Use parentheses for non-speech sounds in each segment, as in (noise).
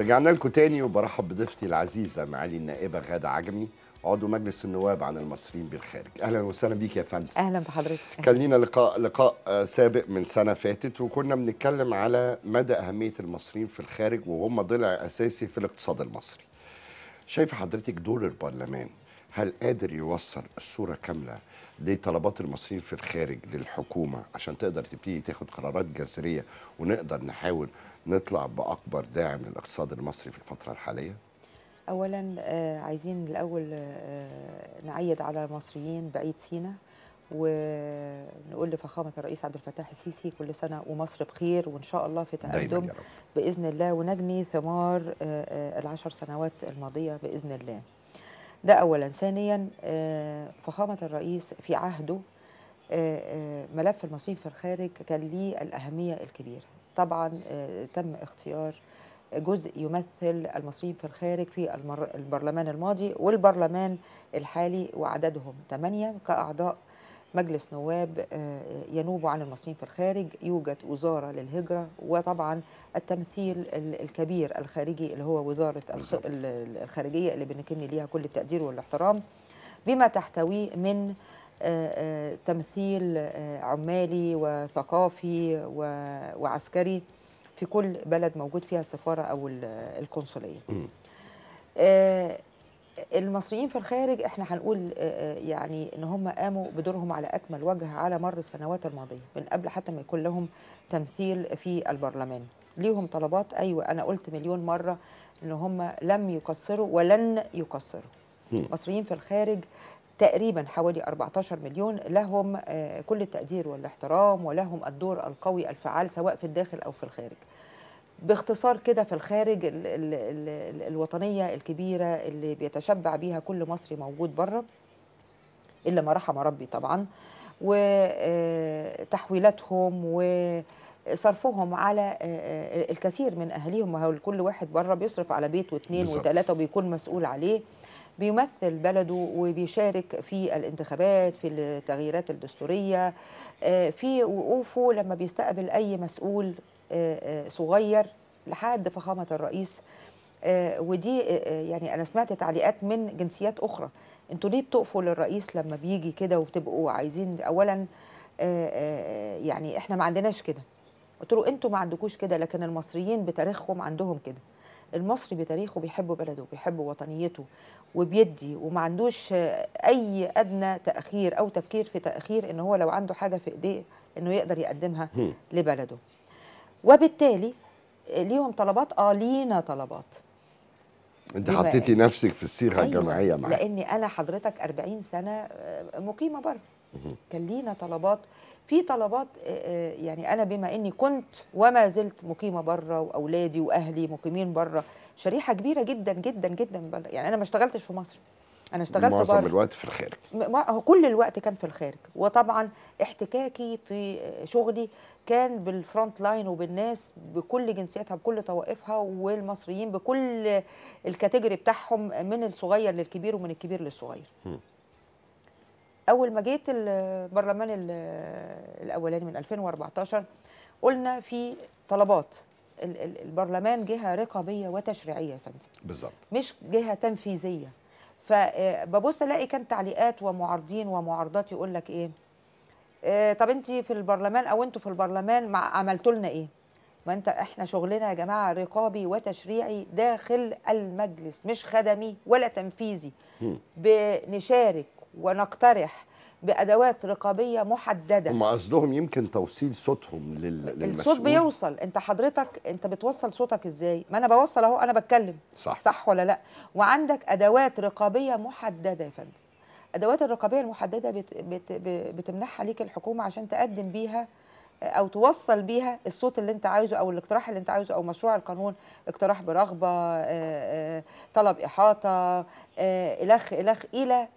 رجعنا لكم تاني وبرحب بضيفتي العزيزه معالي النائبه غاده عجمي عضو مجلس النواب عن المصريين بالخارج اهلا وسهلا بيك يا فندم اهلا بحضرتك كان لينا لقاء لقاء آه، سابق من سنه فاتت وكنا بنتكلم على مدى اهميه المصريين في الخارج وهم ضلع اساسي في الاقتصاد المصري شايف حضرتك دور البرلمان هل قادر يوصل الصوره كامله لطلبات المصريين في الخارج للحكومه عشان تقدر تبتدي تاخد قرارات جذريه ونقدر نحاول نطلع باكبر داعم للاقتصاد المصري في الفتره الحاليه اولا آه، عايزين الاول آه، نعيد على المصريين بعيد سينا ونقول لفخامه الرئيس عبد الفتاح السيسي كل سنه ومصر بخير وان شاء الله في تقدم باذن الله ونجني ثمار آه، العشر سنوات الماضيه باذن الله ده اولا ثانيا فخامه الرئيس في عهده ملف المصريين في الخارج كان ليه الاهميه الكبيره طبعا آه، تم اختيار جزء يمثل المصريين في الخارج في البرلمان الماضي والبرلمان الحالي وعددهم ثمانية كأعضاء مجلس نواب آه، ينوب عن المصريين في الخارج يوجد وزارة للهجرة وطبعا التمثيل الكبير الخارجي اللي هو وزارة الخارجية اللي بنكن ليها كل التقدير والاحترام بما تحتويه من آه، آه، تمثيل آه، عمالي وثقافي وعسكري في كل بلد موجود فيها السفارة أو القنصلية المصريين في الخارج احنا هنقول يعني ان هم قاموا بدورهم على اكمل وجه على مر السنوات الماضيه من قبل حتى ما يكون لهم تمثيل في البرلمان ليهم طلبات ايوه انا قلت مليون مره ان هم لم يقصروا ولن يقصروا المصريين في الخارج تقريبا حوالي 14 مليون لهم آه، كل التقدير والاحترام ولهم الدور القوي الفعال سواء في الداخل أو في الخارج باختصار كده في الخارج الـ الـ الـ الوطنية الكبيرة اللي بيتشبع بيها كل مصري موجود بره إلا ما رحم ربي طبعا وتحويلاتهم و آه، صرفهم على آه، الكثير من اهاليهم ما هو كل واحد بره بيصرف على بيت واثنين وثلاثه وبيكون مسؤول عليه بيمثل بلده وبيشارك في الانتخابات في التغييرات الدستورية آه، في وقوفه لما بيستقبل أي مسؤول آه، آه، صغير لحد فخامة الرئيس ودي يعني أنا سمعت تعليقات من جنسيات أخرى أنتوا ليه بتقفوا للرئيس لما بيجي كده وبتبقوا عايزين أولا يعني إحنا ما عندناش كده قلت له أنتوا ما عندكوش كده لكن المصريين بتاريخهم عندهم كده المصري بتاريخه بيحب بلده بيحب وطنيته وبيدي وما عندوش اي ادنى تاخير او تفكير في تاخير ان هو لو عنده حاجه في ايديه انه يقدر يقدمها لبلده وبالتالي ليهم طلبات اه لينا طلبات انت حطيتي إيه؟ نفسك في الصيغه أيوة، الجماعيه معايا لاني انا حضرتك 40 سنه آه، مقيمه بره كان لينا طلبات في طلبات آه، آه، يعني انا بما اني كنت وما زلت مقيمه بره واولادي واهلي مقيمين بره شريحه كبيره جدا جدا جدا بره يعني انا ما اشتغلتش في مصر انا اشتغلت بره معظم الوقت في الخارج كل الوقت كان في الخارج وطبعا احتكاكي في آه، شغلي كان بالفرونت لاين وبالناس بكل جنسياتها بكل طوائفها والمصريين بكل الكاتيجوري بتاعهم من الصغير للكبير ومن الكبير للصغير م. اول ما جيت البرلمان الاولاني من 2014 قلنا في طلبات البرلمان جهه رقابيه وتشريعيه يا فندم بالظبط مش جهه تنفيذيه فببص آه، الاقي كان تعليقات ومعارضين ومعارضات يقول لك ايه آه، طب انت في البرلمان او انتوا في البرلمان عملتوا لنا ايه ما انت احنا شغلنا يا جماعه رقابي وتشريعي داخل المجلس مش خدمي ولا تنفيذي بنشارك ونقترح بادوات رقابيه محدده هم قصدهم يمكن توصيل صوتهم لل... للمسؤول الصوت بيوصل انت حضرتك انت بتوصل صوتك ازاي ما انا بوصل اهو انا بتكلم صح صح ولا لا وعندك ادوات رقابيه محدده يا فندم ادوات الرقابيه المحدده بت... بت... بتمنحها ليك الحكومه عشان تقدم بيها او توصل بيها الصوت اللي انت عايزه او الاقتراح اللي انت عايزه او مشروع القانون اقتراح برغبه طلب احاطه الخ الخ الى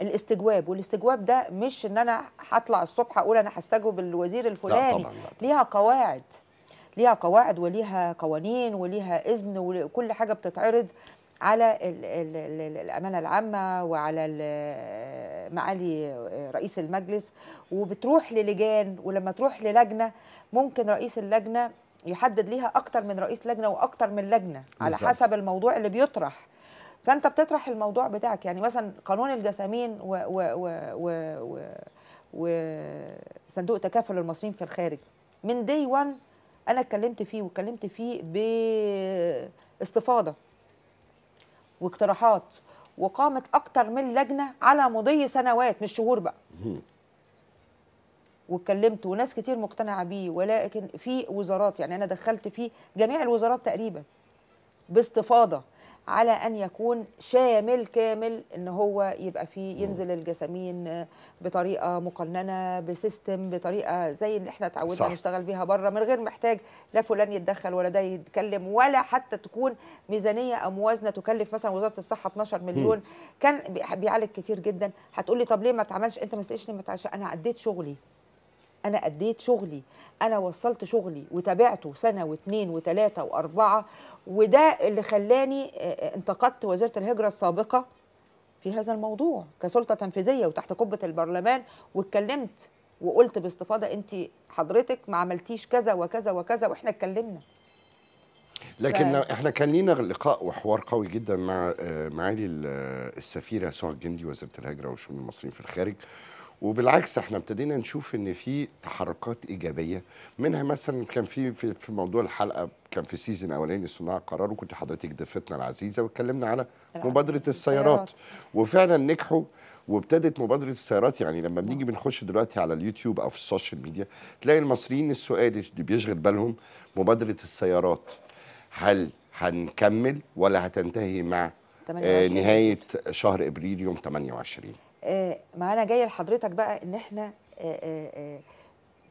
الاستجواب والاستجواب ده مش ان انا هطلع الصبح اقول انا هستجوب الوزير الفلاني لا طبعا لا. طبعا. ليها قواعد ليها قواعد وليها قوانين وليها اذن وكل حاجه بتتعرض على الـ الـ الـ الامانه العامه وعلى معالي رئيس المجلس وبتروح للجان ولما تروح للجنه ممكن رئيس اللجنه يحدد ليها اكتر من رئيس لجنه واكتر من لجنه على بالزبط. حسب الموضوع اللي بيطرح فانت بتطرح الموضوع بتاعك يعني مثلا قانون الجسامين و, و, و, و, و, و صندوق تكافل المصريين في الخارج من دي 1 انا اتكلمت فيه واتكلمت فيه باستفاضه واقتراحات وقامت اكتر من لجنه على مضي سنوات مش شهور بقى واتكلمت وناس كتير مقتنعه بيه ولكن في وزارات يعني انا دخلت فيه جميع الوزارات تقريبا باستفاضه على ان يكون شامل كامل ان هو يبقى فيه ينزل الجسامين بطريقه مقننه بسيستم بطريقه زي اللي احنا اتعودنا نشتغل بيها بره من غير محتاج لا فلان يتدخل ولا ده يتكلم ولا حتى تكون ميزانيه او موازنه تكلف مثلا وزاره الصحه 12 مليون م. كان بيعالج كتير جدا هتقول لي طب ليه ما تعملش انت ما تسالشني ما انا عديت شغلي انا اديت شغلي انا وصلت شغلي وتابعته سنه واثنين وثلاثه واربعه وده اللي خلاني آه، آه، انتقدت وزيره الهجره السابقه في هذا الموضوع كسلطه تنفيذيه وتحت قبه البرلمان واتكلمت وقلت باستفاضه انت حضرتك ما عملتيش كذا وكذا وكذا واحنا اتكلمنا لكن ف... احنا كان لينا لقاء وحوار قوي جدا مع آه، معالي السفيره سهى الجندي وزيره الهجره والشؤون المصريين في الخارج وبالعكس احنا ابتدينا نشوف ان في تحركات ايجابيه منها مثلا كان في في, في موضوع الحلقه كان في سيزون اولاني صناع قرار وكنت حضرتك ضيفتنا العزيزه واتكلمنا على مبادره السيارات وفعلا نجحوا وابتدت مبادره السيارات يعني لما بنيجي بنخش دلوقتي على اليوتيوب او في السوشيال ميديا تلاقي المصريين السؤال اللي بيشغل بالهم مبادره السيارات هل هنكمل ولا هتنتهي مع 28. آه، نهايه شهر ابريل يوم 28 آه، معانا جايه لحضرتك بقى ان احنا آه، آه،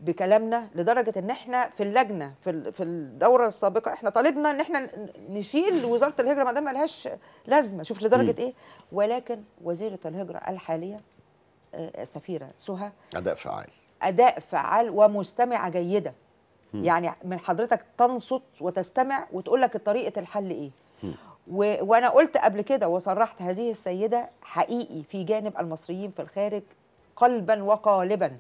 بكلامنا لدرجه ان احنا في اللجنه في في الدوره السابقه احنا طالبنا ان احنا نشيل وزاره الهجره ما دام ملهاش لازمه شوف لدرجه م. ايه ولكن وزيره الهجره الحاليه السفيره سهى اداء فعال اداء فعال ومستمعه جيده م. يعني من حضرتك تنصت وتستمع وتقول لك طريقه الحل ايه م. و... وانا قلت قبل كده وصرحت هذه السيده حقيقي في جانب المصريين في الخارج قلبا وقالبا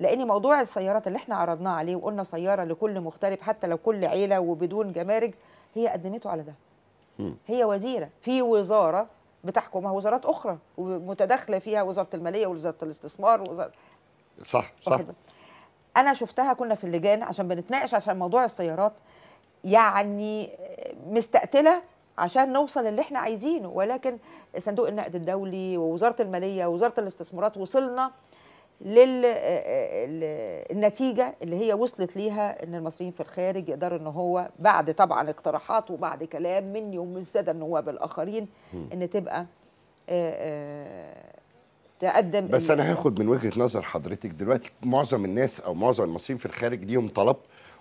لان موضوع السيارات اللي احنا عرضناه عليه وقلنا سياره لكل مغترب حتى لو كل عيله وبدون جمارك هي قدمته على ده هي وزيره في وزاره بتحكمها وزارات اخرى ومتداخله فيها وزاره الماليه ووزاره الاستثمار ووزاره صح صح انا شفتها كنا في اللجان عشان بنتناقش عشان موضوع السيارات يعني مستقتله عشان نوصل اللي احنا عايزينه ولكن صندوق النقد الدولي ووزاره الماليه ووزاره الاستثمارات وصلنا للنتيجه آه، آه، اللي هي وصلت ليها ان المصريين في الخارج يقدروا ان هو بعد طبعا اقتراحات وبعد كلام مني ومن الساده النواب الاخرين ان تبقى آه، تقدم بس انا هاخد من وجهه نظر حضرتك دلوقتي معظم الناس او معظم المصريين في الخارج ليهم طلب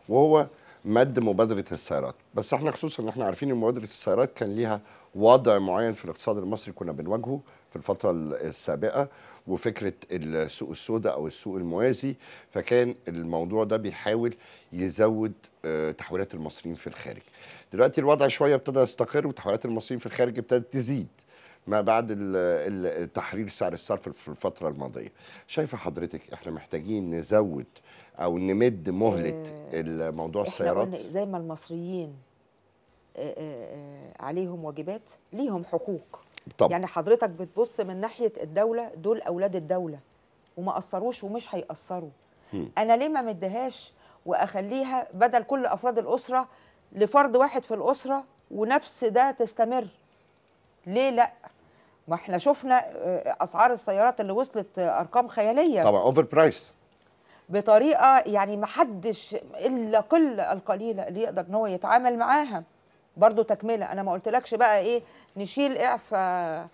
وهو مد مبادره السيارات بس احنا خصوصا ان احنا عارفين ان مبادره السيارات كان ليها وضع معين في الاقتصاد المصري كنا بنواجهه في الفتره السابقه وفكره السوق السوداء او السوق الموازي فكان الموضوع ده بيحاول يزود آه، تحويلات المصريين في الخارج دلوقتي الوضع شويه ابتدى يستقر وتحويلات المصريين في الخارج ابتدت تزيد ما بعد تحرير سعر الصرف في الفترة الماضية شايفة حضرتك احنا محتاجين نزود او نمد مهلة آه، الموضوع السيارات زي ما المصريين آه، آه، عليهم واجبات ليهم حقوق طب. يعني حضرتك بتبص من ناحية الدولة دول أولاد الدولة وما أثروش ومش هيأثروا أنا ليه ما مدهاش وأخليها بدل كل أفراد الأسرة لفرد واحد في الأسرة ونفس ده تستمر ليه لا ما احنا شفنا آه، اسعار السيارات اللي وصلت آه، ارقام خياليه طبعا اوفر برايس بطريقه يعني ما حدش الا قله القليله اللي يقدر ان هو يتعامل معاها برضو تكمله انا ما قلتلكش بقى ايه نشيل اعفاء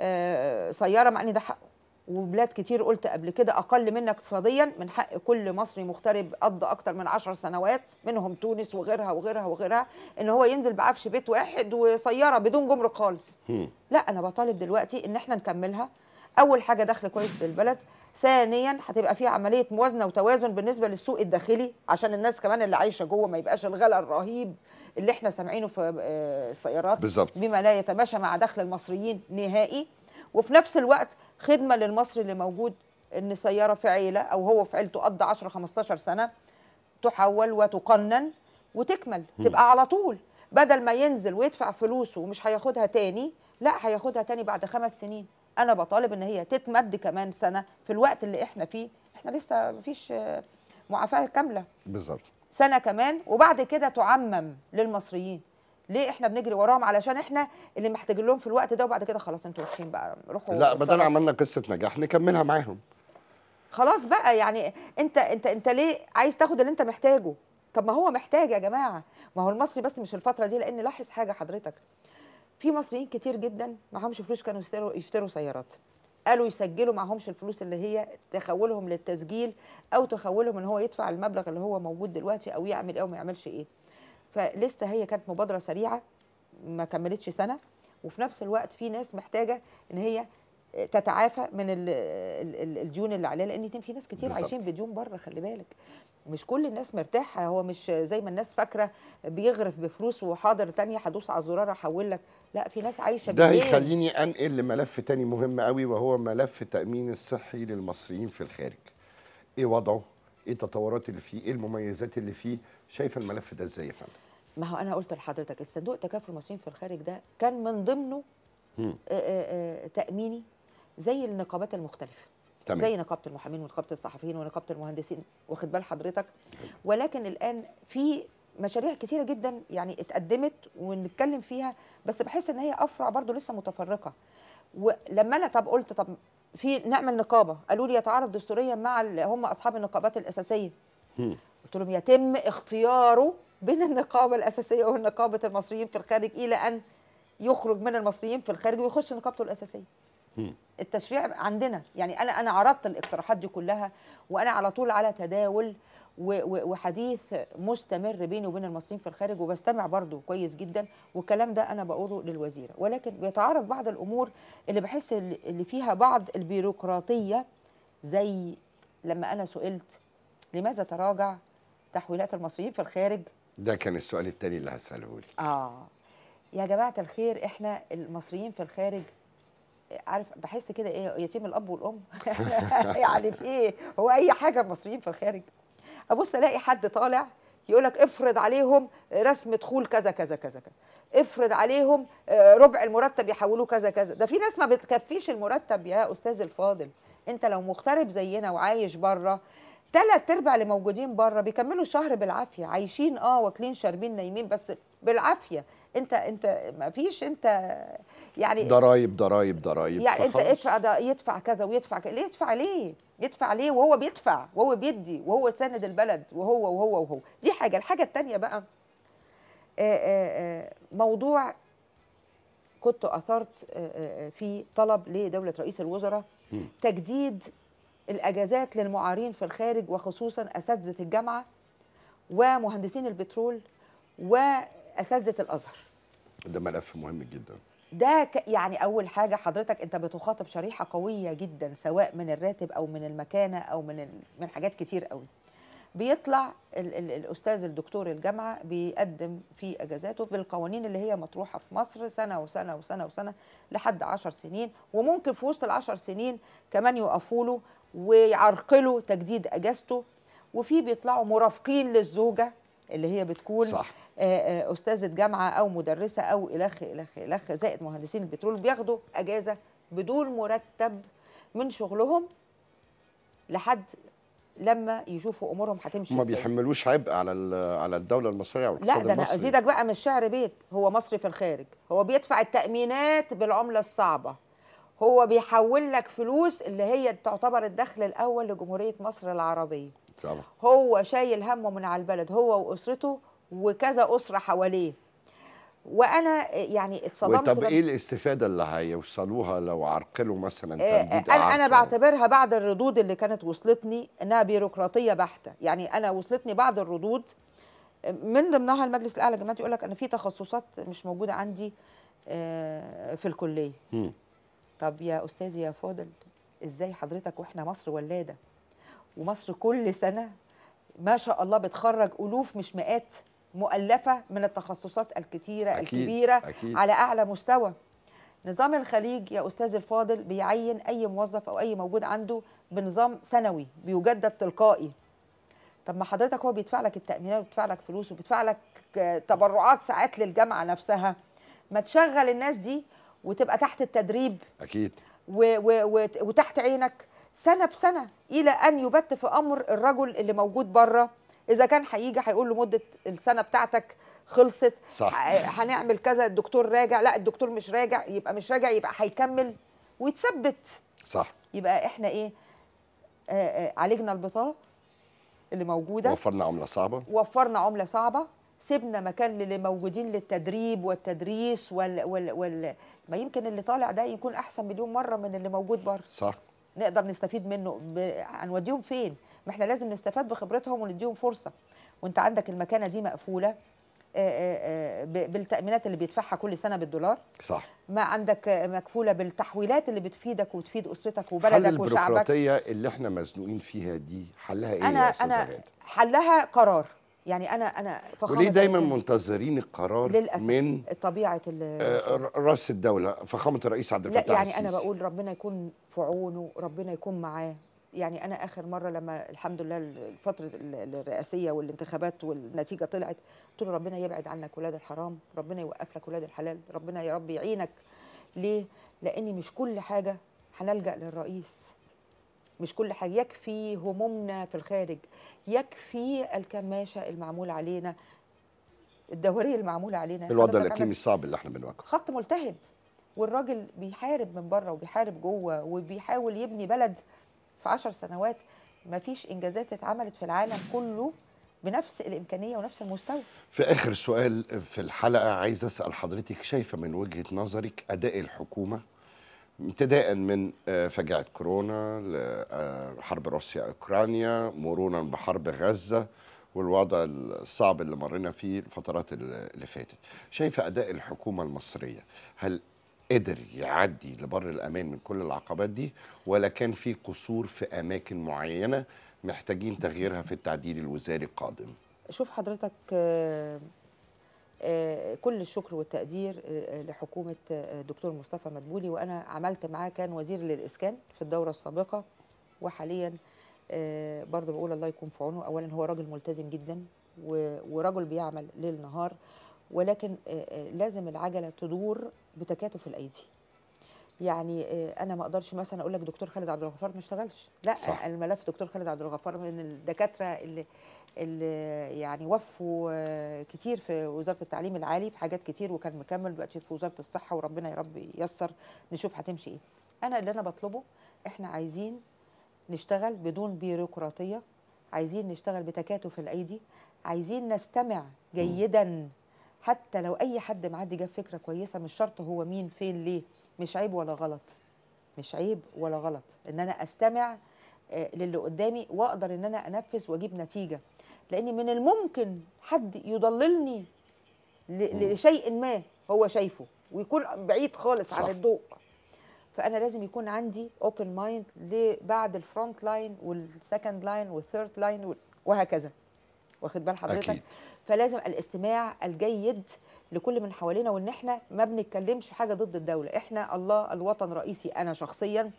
آه، سياره مع ان ده حقه وبلاد كتير قلت قبل كده اقل منا اقتصاديا من حق كل مصري مغترب قضى اكتر من عشر سنوات منهم تونس وغيرها وغيرها وغيرها ان هو ينزل بعفش بيت واحد وسياره بدون جمرك خالص لا انا بطالب دلوقتي ان احنا نكملها اول حاجه دخل كويس للبلد ثانيا هتبقى في عمليه موازنه وتوازن بالنسبه للسوق الداخلي عشان الناس كمان اللي عايشه جوه ما يبقاش الغلاء الرهيب اللي احنا سامعينه في السيارات آه، بالظبط بما لا يتماشى مع دخل المصريين نهائي وفي نفس الوقت خدمه للمصري اللي موجود ان سياره في عيله او هو في عيلته قضى 10 15 سنه تحول وتقنن وتكمل م. تبقى على طول بدل ما ينزل ويدفع فلوسه ومش هياخدها تاني لا هياخدها تاني بعد خمس سنين انا بطالب ان هي تتمد كمان سنه في الوقت اللي احنا فيه احنا لسه مفيش معافاه كامله بالظبط سنه كمان وبعد كده تعمم للمصريين ليه احنا بنجري وراهم علشان احنا اللي محتاجين لهم في الوقت ده وبعد كده خلاص انتوا وحشين بقى روحوا لا بدل عملنا قصه نجاح نكملها معاهم خلاص بقى يعني انت انت انت ليه عايز تاخد اللي انت محتاجه طب ما هو محتاج يا جماعه ما هو المصري بس مش الفتره دي لان لاحظ حاجه حضرتك في مصريين كتير جدا معهمش فلوس كانوا يشتروا يشتروا سيارات قالوا يسجلوا معهمش الفلوس اللي هي تخولهم للتسجيل او تخولهم ان هو يدفع المبلغ اللي هو موجود دلوقتي او يعمل او إيه ما يعملش ايه فلسه هي كانت مبادره سريعه ما كملتش سنه وفي نفس الوقت في ناس محتاجه ان هي تتعافى من الديون اللي عليها لان في ناس كتير بالزبط. عايشين بديون بره خلي بالك مش كل الناس مرتاحه هو مش زي ما الناس فاكره بيغرف بفلوس وحاضر تانية هدوس على الزرار احول لك لا في ناس عايشه ده هيخليني انقل لملف تاني مهم قوي وهو ملف التامين الصحي للمصريين في الخارج ايه وضعه ايه التطورات اللي فيه ايه المميزات اللي فيه شايفه الملف ده ازاي يا فندم ما هو انا قلت لحضرتك الصندوق تكافل المصريين في الخارج ده كان من ضمنه آه، آه، آه، تاميني زي النقابات المختلفه تمام. زي نقابه المحامين ونقابه الصحفيين ونقابه المهندسين واخد بال حضرتك ولكن الان في مشاريع كثيره جدا يعني اتقدمت ونتكلم فيها بس بحس ان هي افرع برضو لسه متفرقه ولما انا طب قلت طب في نعمل نقابه قالوا لي يتعارض دستوريا مع هم اصحاب النقابات الاساسيه قلت لهم يتم اختياره بين النقابه الاساسيه ونقابه المصريين في الخارج الى ان يخرج من المصريين في الخارج ويخش نقابته الاساسيه التشريع عندنا يعني انا انا عرضت الاقتراحات دي كلها وانا على طول على تداول وحديث مستمر بيني وبين المصريين في الخارج وبستمع برضه كويس جدا والكلام ده انا بقوله للوزيره ولكن بيتعارض بعض الامور اللي بحس اللي فيها بعض البيروقراطيه زي لما انا سئلت لماذا تراجع تحويلات المصريين في الخارج ده كان السؤال التاني اللي هساله لك اه يا جماعه الخير احنا المصريين في الخارج عارف بحس كده ايه يتيم الاب والام (laughs) يعني في ايه هو اي حاجه المصريين في الخارج ابص الاقي حد طالع يقول لك افرض عليهم رسم دخول كذا كذا كذا كذا افرض عليهم آه، ربع المرتب يحولوه كذا كذا ده في ناس ما بتكفيش المرتب يا استاذ الفاضل انت لو مغترب زينا وعايش بره تلات ارباع اللي موجودين بره بيكملوا شهر بالعافيه عايشين اه واكلين شاربين نايمين بس بالعافيه انت انت ما فيش انت يعني ضرايب ضرايب ضرايب يعني انت ادفع ده يدفع كذا ويدفع كذا ليه يدفع ليه؟ يدفع ليه وهو بيدفع وهو بيدي وهو ساند البلد وهو وهو وهو دي حاجه الحاجه الثانيه بقى موضوع كنت اثرت فيه طلب لدوله رئيس الوزراء تجديد الأجازات للمعارين في الخارج وخصوصا أساتذة الجامعة ومهندسين البترول وأساتذة الأزهر ده ملف مهم جدا ده يعني أول حاجة حضرتك أنت بتخاطب شريحة قوية جدا سواء من الراتب أو من المكانة أو من من حاجات كتير قوي بيطلع ال ال الأستاذ الدكتور الجامعة بيقدم في أجازاته بالقوانين اللي هي مطروحة في مصر سنة وسنة وسنة وسنة لحد عشر سنين وممكن في وسط العشر سنين كمان يقفوا له ويعرقلوا تجديد اجازته وفي بيطلعوا مرافقين للزوجه اللي هي بتكون صح. آه، آه، استاذه جامعه او مدرسه او الخ الخ الخ زائد مهندسين البترول بياخدوا اجازه بدون مرتب من شغلهم لحد لما يشوفوا امورهم هتمشي ما بيحملوش عبء على على الدوله المصريه او الاقتصاد المصري لا ده انا ازيدك بقى من الشعر بيت هو مصري في الخارج هو بيدفع التامينات بالعمله الصعبه هو بيحول لك فلوس اللي هي تعتبر الدخل الاول لجمهوريه مصر العربيه طبعا هو شايل همه من على البلد هو واسرته وكذا اسره حواليه وانا يعني اتصدمت طب ايه الاستفاده اللي هيوصلوها لو عرقلوا مثلا آه، آه، تمديد انا انا بعتبرها بعد الردود اللي كانت وصلتني انها بيروقراطيه بحته يعني انا وصلتني بعض الردود من ضمنها المجلس الاعلى الجامعات يقول لك انا في تخصصات مش موجوده عندي آه، في الكليه طب يا أستاذي يا فاضل إزاي حضرتك وإحنا مصر ولادة ومصر كل سنة ما شاء الله بتخرج ألوف مش مئات مؤلفة من التخصصات الكتيرة أكيد الكبيرة أكيد على أعلى مستوى نظام الخليج يا أستاذ الفاضل بيعين أي موظف أو أي موجود عنده بنظام سنوي بيجدد تلقائي طب ما حضرتك هو بيدفع لك التأمينات وبيدفع لك فلوس وبيدفع لك آه، تبرعات ساعات للجامعة نفسها ما تشغل الناس دي وتبقى تحت التدريب اكيد و و وتحت عينك سنه بسنه الى ان يبت في امر الرجل اللي موجود بره اذا كان هيجي هيقول له مده السنه بتاعتك خلصت صح. هنعمل كذا الدكتور راجع لا الدكتور مش راجع يبقى مش راجع يبقى هيكمل ويتثبت صح يبقى احنا ايه آآ آآ عالجنا البطاله اللي موجوده وفرنا عمله صعبه وفرنا عمله صعبه سيبنا مكان للي موجودين للتدريب والتدريس وال, وال, وال ما يمكن اللي طالع ده يكون احسن مليون مره من اللي موجود بره صح نقدر نستفيد منه ب... هنوديهم فين ما احنا لازم نستفاد بخبرتهم ونديهم فرصه وانت عندك المكانه دي مقفوله بالتأمينات اللي بيدفعها كل سنة بالدولار صح ما عندك مكفولة بالتحويلات اللي بتفيدك وتفيد أسرتك وبلدك حل وشعبك البيروقراطية اللي احنا مزنوقين فيها دي حلها إيه أنا يا أنا حلها قرار يعني انا انا فخامه وليه دايما منتظرين القرار للأسف من طبيعه آه، راس الدوله فخامه الرئيس عبد الفتاح لا يعني انا بقول ربنا يكون في عونه ربنا يكون معاه يعني انا اخر مره لما الحمد لله الفتره الرئاسيه والانتخابات والنتيجه طلعت قلت له ربنا يبعد عنك ولاد الحرام ربنا يوقف لك ولاد الحلال ربنا يا رب يعينك ليه لان مش كل حاجه هنلجا للرئيس مش كل حاجه يكفي همومنا في الخارج يكفي الكماشه المعمول علينا الدوريه المعموله علينا الوضع الاقليمي الصعب اللي احنا بنواجهه خط ملتهب والراجل بيحارب من بره وبيحارب جوه وبيحاول يبني بلد في عشر سنوات ما فيش انجازات اتعملت في العالم كله بنفس الامكانيه ونفس المستوى في اخر سؤال في الحلقه عايز اسال حضرتك شايفه من وجهه نظرك اداء الحكومه ابتداء من آه، فجعة كورونا آه، حرب روسيا أوكرانيا مرورا بحرب غزة والوضع الصعب اللي مرينا فيه الفترات اللي فاتت شايفة أداء الحكومة المصرية هل قدر يعدي لبر الأمان من كل العقبات دي ولا كان في قصور في أماكن معينة محتاجين تغييرها في التعديل الوزاري القادم شوف حضرتك آه، كل الشكر والتقدير آه، آه، لحكومه آه، دكتور مصطفى مدبولي وانا عملت معاه كان وزير للاسكان في الدوره السابقه وحاليا برضو بقول الله يكون في عونه اولا هو راجل ملتزم جدا ورجل بيعمل ليل نهار ولكن لازم العجله تدور بتكاتف الايدي يعني آه، انا ما اقدرش مثلا اقول لك دكتور خالد عبد الغفار ما اشتغلش لا صح. الملف دكتور خالد عبد الغفار من الدكاتره اللي اللي يعني وفوا آه، كتير في وزاره التعليم العالي في حاجات كتير وكان مكمل دلوقتي في وزاره الصحه وربنا يا رب ييسر نشوف هتمشي ايه انا اللي انا بطلبه احنا عايزين نشتغل بدون بيروقراطيه عايزين نشتغل بتكاتف الايدي عايزين نستمع جيدا حتى لو اي حد معدي جاب فكره كويسه مش شرط هو مين فين ليه مش عيب ولا غلط مش عيب ولا غلط ان انا استمع آه، للي قدامي واقدر ان انا انفذ واجيب نتيجه لان من الممكن حد يضللني لشيء ما هو شايفه ويكون بعيد خالص صح. عن الضوء فانا لازم يكون عندي اوبن مايند لبعد الفرونت لاين والسكند لاين والثيرد لاين وهكذا واخد بال حضرتك أكيد. فلازم الاستماع الجيد لكل من حوالينا وان احنا ما بنتكلمش حاجه ضد الدوله احنا الله الوطن رئيسي انا شخصيا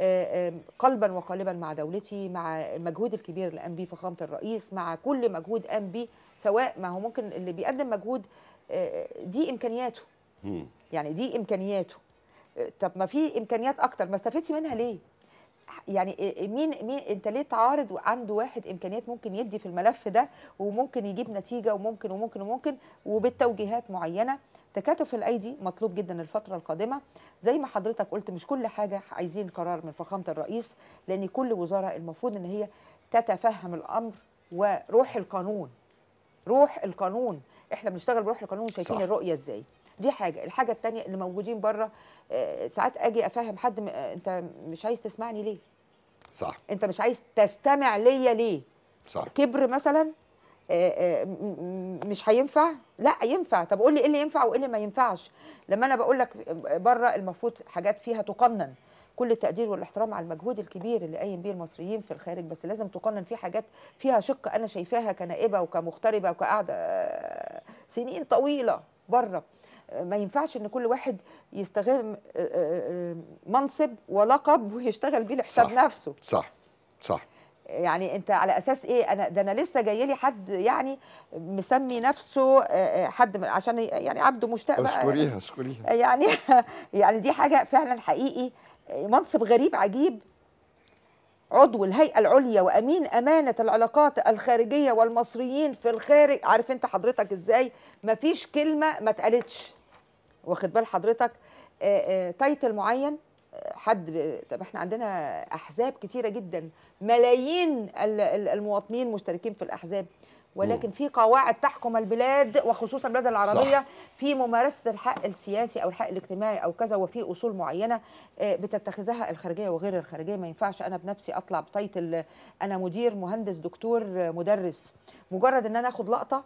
آه، قلبا وقالبا مع دولتي مع المجهود الكبير اللي قام بيه فخامه الرئيس مع كل مجهود قام بيه سواء ما هو ممكن اللي بيقدم مجهود آه، دي امكانياته يعني دي امكانياته آه، طب ما في امكانيات اكتر ما استفدتي منها ليه يعني إيه، إيه، مين مين انت ليه تعارض وعنده واحد امكانيات ممكن يدي في الملف ده وممكن يجيب نتيجه وممكن وممكن وممكن وبالتوجيهات معينه تكاتف الايدي مطلوب جدا الفتره القادمه زي ما حضرتك قلت مش كل حاجه عايزين قرار من فخامه الرئيس لان كل وزاره المفروض ان هي تتفهم الامر وروح القانون روح القانون احنا بنشتغل بروح القانون شايفين الرؤيه ازاي دي حاجه الحاجه الثانيه اللي موجودين بره آه، ساعات اجي افهم حد م... آه، انت مش عايز تسمعني ليه صح انت مش عايز تستمع ليا ليه صح كبر مثلا آه، مش هينفع لا ينفع طب قول لي ايه اللي ينفع وايه اللي ما ينفعش لما انا بقول لك بره المفروض حاجات فيها تقنن كل التقدير والاحترام على المجهود الكبير اللي قايم بيه المصريين في الخارج بس لازم تقنن في حاجات فيها شق انا شايفاها كنائبه وكمغتربه وكقاعده سنين طويله بره ما ينفعش ان كل واحد يستغل آه، آه، آه، منصب ولقب ويشتغل بيه لحساب صح نفسه صح صح يعني انت على اساس ايه انا ده انا لسه جاي لي حد يعني مسمي نفسه حد عشان يعني عبده مشتاق اشكريها اشكريها يعني (laughs) يعني دي حاجه فعلا حقيقي منصب غريب عجيب عضو الهيئة العليا وأمين أمانة العلاقات الخارجية والمصريين في الخارج عارف أنت حضرتك إزاي مفيش كلمة ما اتقالتش واخد بال حضرتك تايتل آه، آه، معين آه، حد طب احنا عندنا احزاب كتيره جدا ملايين المواطنين مشتركين في الاحزاب ولكن في قواعد تحكم البلاد وخصوصا البلاد العربيه صح. في ممارسه الحق السياسي او الحق الاجتماعي او كذا وفي اصول معينه بتتخذها الخارجيه وغير الخارجيه ما ينفعش انا بنفسي اطلع بتايتل انا مدير مهندس دكتور مدرس مجرد ان انا اخد لقطه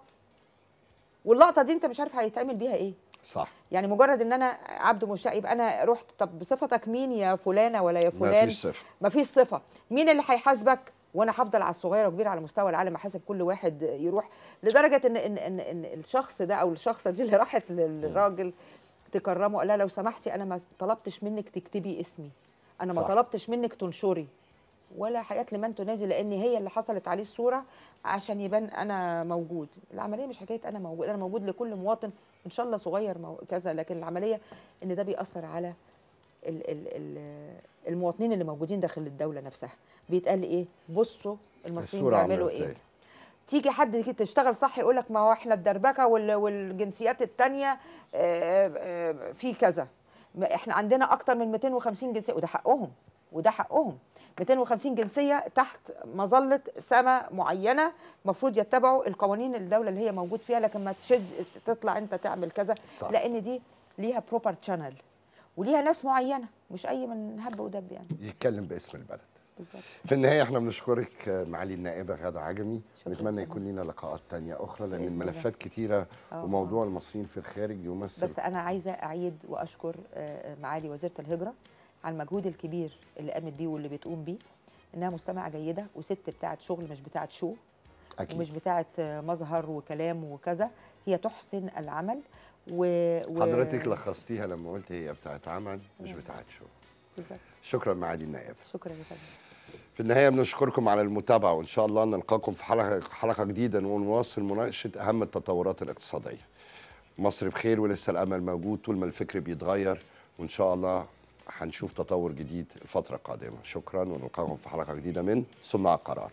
واللقطه دي انت مش عارف هيتعمل بيها ايه صح يعني مجرد ان انا عبد مشتاق يبقى انا رحت طب بصفتك مين يا فلانه ولا يا فلان مفيش صفه مفيش صفه مين اللي هيحاسبك وانا هفضل على الصغير وكبير على مستوى العالم احاسب كل واحد يروح لدرجه ان ان ان, إن الشخص ده او الشخصه دي اللي راحت للراجل تكرمه قال لها لو سمحتي انا ما طلبتش منك تكتبي اسمي انا ما صح. طلبتش منك تنشري ولا حياه لمن تنادي لان هي اللي حصلت عليه الصوره عشان يبان انا موجود العمليه مش حكايه انا موجود انا موجود لكل مواطن ان شاء الله صغير كذا لكن العمليه ان ده بيأثر على المواطنين اللي موجودين داخل الدوله نفسها بيتقال ايه بصوا المصريين بيعملوا ايه تيجي حد تشتغل صح يقول لك ما هو احنا الدربكه والجنسيات الثانيه آه، آه، في كذا احنا عندنا اكتر من 250 جنسيه وده حقهم وده حقهم 250 جنسيه تحت مظله سماء معينه المفروض يتبعوا القوانين الدوله اللي هي موجود فيها لكن ما تشز تطلع انت تعمل كذا صح. لان دي ليها بروبر شانل وليها ناس معينه مش اي من هب ودب يعني يتكلم باسم البلد بالزبط. في النهايه احنا بنشكرك معالي النائبه غاده عجمي نتمنى يكون لنا لقاءات تانية اخرى لان الملفات كتيره أوه. وموضوع المصريين في الخارج يمثل بس انا عايزه اعيد واشكر آه، آه، معالي وزيره الهجره على المجهود الكبير اللي قامت بيه واللي بتقوم بيه انها مستمعه جيده وست بتاعه شغل مش بتاعه شو أكيد. ومش بتاعه مظهر وكلام وكذا هي تحسن العمل و... و... حضرتك لخصتيها لما قلت هي بتاعه عمل مش نعم. بتاعه شو بالظبط شكرا معالي النائب شكرا يا فندم في النهايه بنشكركم على المتابعه وان شاء الله نلقاكم في حلقه حلقه جديده ونواصل مناقشه اهم التطورات الاقتصاديه مصر بخير ولسه الامل موجود طول ما الفكر بيتغير وان شاء الله هنشوف تطور جديد الفتره القادمه شكرا ونلقاكم في حلقه جديده من صناع القرار